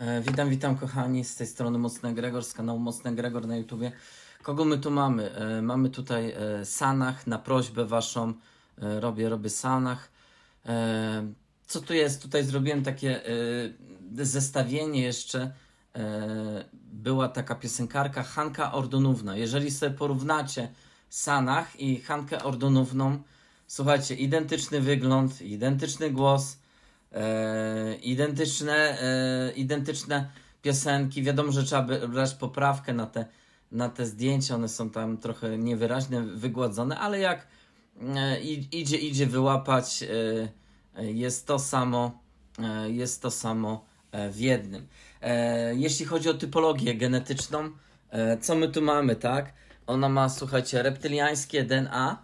E, witam, witam kochani, z tej strony Mocny Gregor, z kanału Mocny Gregor na YouTubie. Kogo my tu mamy? E, mamy tutaj e, Sanach, na prośbę waszą robię, robię Sanach. Co tu jest? Tutaj zrobiłem takie zestawienie jeszcze. Była taka piosenkarka Hanka Ordonówna. Jeżeli sobie porównacie Sanach i Hankę Ordonówną, słuchajcie, identyczny wygląd, identyczny głos, E, identyczne, e, identyczne piosenki. Wiadomo, że trzeba by brać poprawkę na te, na te zdjęcia. One są tam trochę niewyraźne, wygładzone, ale jak e, idzie, idzie wyłapać, jest to samo, jest to samo w jednym. Jeśli chodzi o typologię genetyczną, co my tu mamy, tak? Ona ma, słuchajcie, reptyliańskie DNA,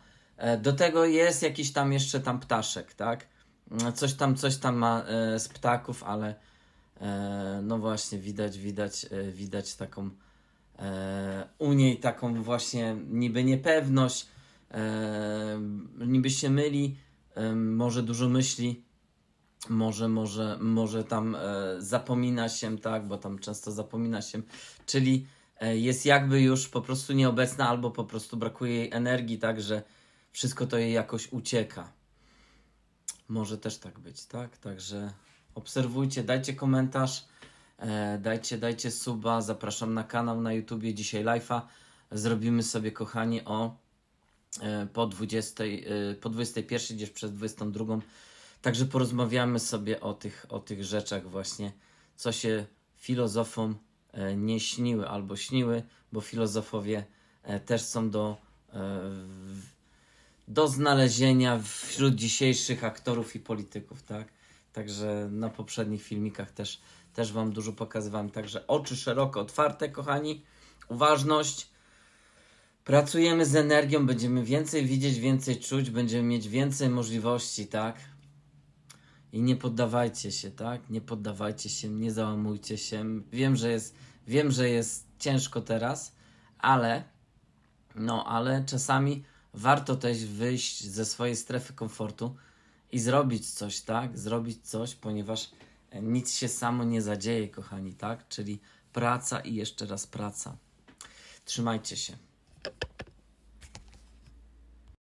do tego jest jakiś tam jeszcze tam ptaszek, tak? Coś tam, coś tam ma e, z ptaków, ale e, no właśnie widać, widać, e, widać taką u niej taką właśnie niby niepewność, niby się myli, może dużo myśli, może, może, może tam zapomina się, tak, bo tam często zapomina się, czyli jest jakby już po prostu nieobecna albo po prostu brakuje jej energii, tak, że wszystko to jej jakoś ucieka. Może też tak być, tak? Także obserwujcie, dajcie komentarz, e, dajcie, dajcie suba, zapraszam na kanał na YouTubie dzisiaj live'a. Zrobimy sobie, kochani, o e, po, 20, e, po 21, gdzieś przez 22. Także porozmawiamy sobie o tych, o tych rzeczach właśnie, co się filozofom e, nie śniły albo śniły, bo filozofowie e, też są do e, do znalezienia wśród dzisiejszych aktorów i polityków, tak? Także na poprzednich filmikach też, też Wam dużo pokazywałem. Także oczy szeroko otwarte, kochani, uważność. Pracujemy z energią, będziemy więcej widzieć, więcej czuć, będziemy mieć więcej możliwości, tak? I nie poddawajcie się, tak? Nie poddawajcie się, nie załamujcie się. Wiem, że jest, wiem, że jest ciężko teraz, ale no, ale czasami warto też wyjść ze swojej strefy komfortu i zrobić coś, tak? Zrobić coś, ponieważ e, nic się samo nie zadzieje, kochani, tak? Czyli praca i jeszcze raz praca. Trzymajcie się.